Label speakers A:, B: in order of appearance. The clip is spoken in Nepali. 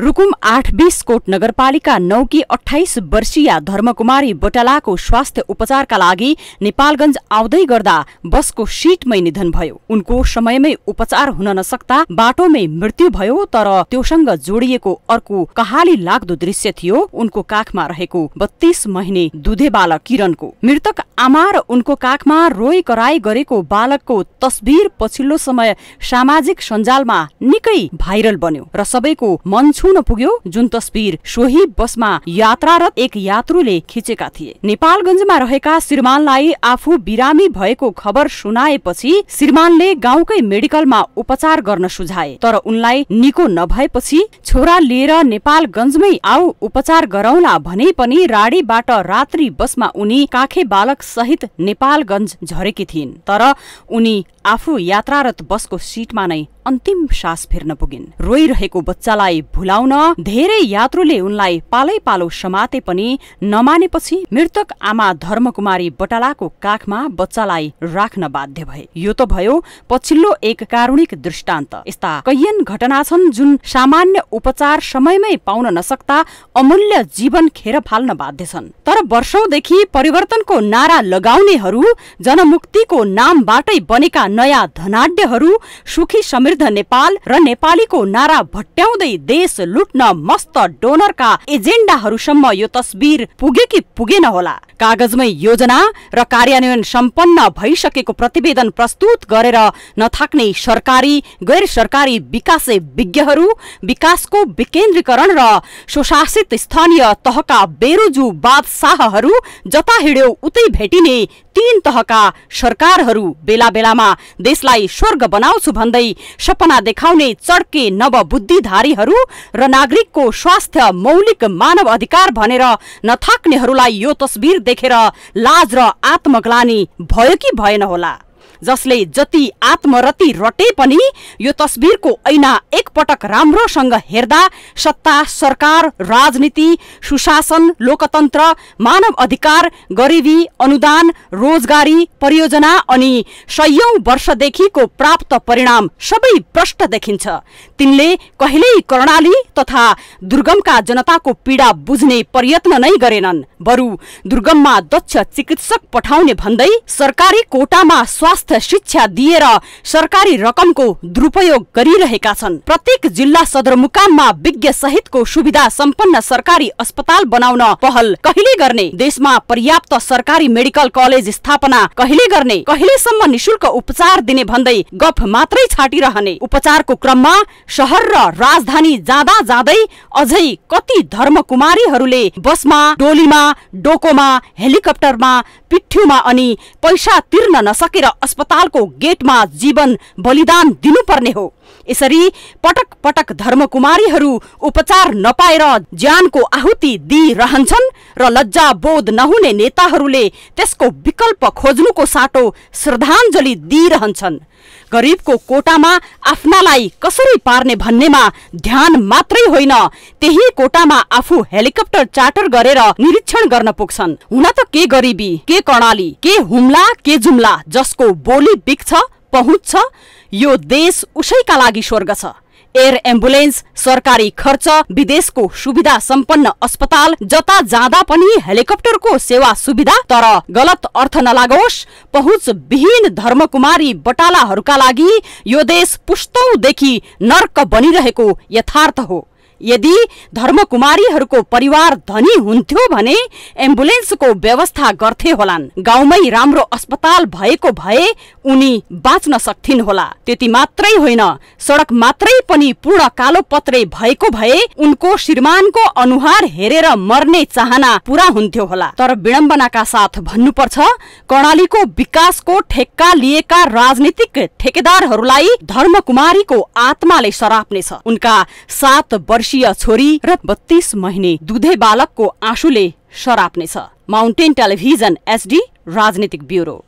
A: रुकुम आठ बीस कोट नगरपालिका नौकी अठाइस वर्षीय धर्मकुमारी बटालाको स्वास्थ्य उपचारका लागि नेपालगञ्ज आउँदै गर्दा बसको सिटमै निधन भयो उनको समयमै उपचार हुन नसक्दा बाटोमै मृत्यु भयो तर त्योसँग जोडिएको अर्को कहाली लाग्दो दृश्य थियो उनको काखमा रहेको बत्तीस महिने दुधे बालक किरणको मृतक आमा र उनको काखमा रोई कराई गरेको बालकको तस्बिर पछिल्लो समय सामाजिक सञ्जालमा निकै भाइरल बन्यो र सबैको मन छुन पुग्यो जुन तस्बिर सोही बसमा यात्रारत एक यात्रुले खिचेका थिए नेपालगञ्जमा रहेका श्रीमानलाई आफू बिरामी भएको खबर सुनाएपछि श्रीमानले गाउँकै मेडिकलमा उपचार गर्न सुझाए तर उनलाई निको नभएपछि छोरा लिएर नेपालगञ्जमै आऊ उपचार गराउला भने पनि राडीबाट रात्रि बसमा उनी काखे बालक सहित नेपालगञ्ज झरेकी थिइन् तर उनी आफू यात्रारत बसको सिटमा नै अन्तिम सास फेर्न पुगिन् रोइरहेको बच्चालाई भुलाउन धेरै यात्रुले उनलाई पालै पालो समाते पनि नमानेपछि मृतक आमा धर्मकुमारी बटालाको काखमा बच्चालाई राख्न बाध्य भए यो त भयो पछिल्लो एक कारुणिक दृष्टान्त यस्ता कैयन घटना छन् जुन सामान्य उपचार समयमै पाउन नसक्दा अमूल्य जीवन खेर फाल्न बाध्य छन् तर वर्षौंदेखि परिवर्तनको नारा लगाउनेहरू जनमुक्तिको नामबाटै बनेका नयाँ धनाड्यहरू सुखी समृद्ध नेपाल र नेपालीको नारा भट्याउँदै देश लुट्न मस्त डोनरका एजेन्डाहरूसम्म यो तस्बिर पुगे कि पुगेन होला कागजमै योजना र कार्यान्वयन सम्पन्न भइसकेको प्रतिवेदन प्रस्तुत गरेर नथाक्ने सरकारी गैर सरकारी विकास विज्ञहरू विकासको विकेन्द्रीकरण र सुशासित स्थानीय तहका बेरोजु बादशाहहरू जता हिँड्यो उतै भेटिने तीन तहका सरकारहरू बेला बेलामा देशलाई स्वर्ग बनाउँछु भन्दै सपना देखाउने चड्के नवबुद्धिधारीहरू र नागरिकको स्वास्थ्य मौलिक मानव अधिकार भनेर नथाक्नेहरूलाई यो तस्बिर देखेर लाज र आत्मग्लानी भयो कि भएन होला जसले जति आत्मरति रटे पनि यो तस्बिरको ऐना एकपटक राम्रोसँग हेर्दा सत्ता सरकार राजनीति सुशासन लोकतन्त्र मानव अधिकार गरिबी अनुदान रोजगारी परियोजना अनि सयौं वर्षदेखिको प्राप्त परिणाम सबै प्रष्ट देखिन्छ तिनले कहिल्यै कर्णाली तथा दुर्गमका जनताको पीडा बुझ्ने प्रयत्न नै गरेनन् बरु दुर्गममा दक्ष चिकित्सक पठाउने भन्दै सरकारी कोटामा स्वास्थ्य स्वास्थ्य शिक्षा दिएर सरकारी रकमको दुरुपयोग गरिरहेका छन् प्रत्येक जिल्ला सदरमुकाममा विज्ञ सहितको सुविधा सम्पन्न सरकारी अस्पताल बनाउन पहल कहिले गर्ने देशमा पर्याप्त सरकारी मेडिकल कलेज स्थापना कहिले गर्ने कहिलेसम्म निशुल्क उपचार दिने भन्दै गफ मात्रै छाटिरहने उपचारको क्रममा सहर र राजधानी जाँदा जाँदै अझै कति धर्मकुमारीहरूले बसमा डोलीमा डोकोमा हेलिकप्टरमा पिठ्युमा अनि पैसा तिर्न नसकेर अस्पतालको गेटमा जीवन बलिदान दिनुपर्ने हो यसरी पटक पटक धर्मकुमारीहरू उपचार नपाएर ज्यानको आहुति दिइरहन्छन् र लज्जा बोध नहुने नेताहरूले त्यसको विकल्प खोज्नुको साटो श्रद्धाञ्जली दिइरहन्छन् गरीबको कोटामा आफ्नालाई कसरी पार्ने भन्नेमा ध्यान मात्रै होइन त्यही कोटामा आफू हेलिकप्टर चार्टर गरेर निरीक्षण गर्न पुग्छन् हुन त के गरिबी के कर्णाली के हुम्ला के जुम्ला जसको बोली बिक्छ पहुँच यो देश उसैका लागि स्वर्ग छ एयर एम्बुलेन्स सरकारी खर्च विदेशको सुविधा सम्पन्न अस्पताल जता जाँदा पनि हेलिकप्टरको सेवा सुविधा तर गलत अर्थ नलागोस् पहुँच विहीन धर्मकुमारी बटालाहरूका लागि यो देश पुस्तौदेखि नर्क बनिरहेको यथार्थ हो यदि धर्मकुमारीहरूको परिवार धनी हुन्थ्यो भने एम्बुलेन्सको व्यवस्था गर्थे होलान् गाउँमै राम्रो अस्पताल भएको भए उनी बाँच्न सक्थिन् होला त्यति मात्रै होइन सडक मात्रै पनि पूर्ण कालो पत्रे भएको भए उनको श्रीमानको अनुहार हेरेर मर्ने चाहना पूरा हुन्थ्यो होला तर विडम्बनाका साथ भन्नुपर्छ कर्णालीको विकासको ठेक्का लिएका राजनीतिक ठेकेदारहरूलाई धर्मकुमारीको आत्माले सराप्नेछ उनका सात वर्ष वर्षीय छोरी र बत्तीस महिने दुधे बालकको आँसुले सराप्नेछ माउन्टेन टेलिभिजन एसडी राजनीतिक ब्युरो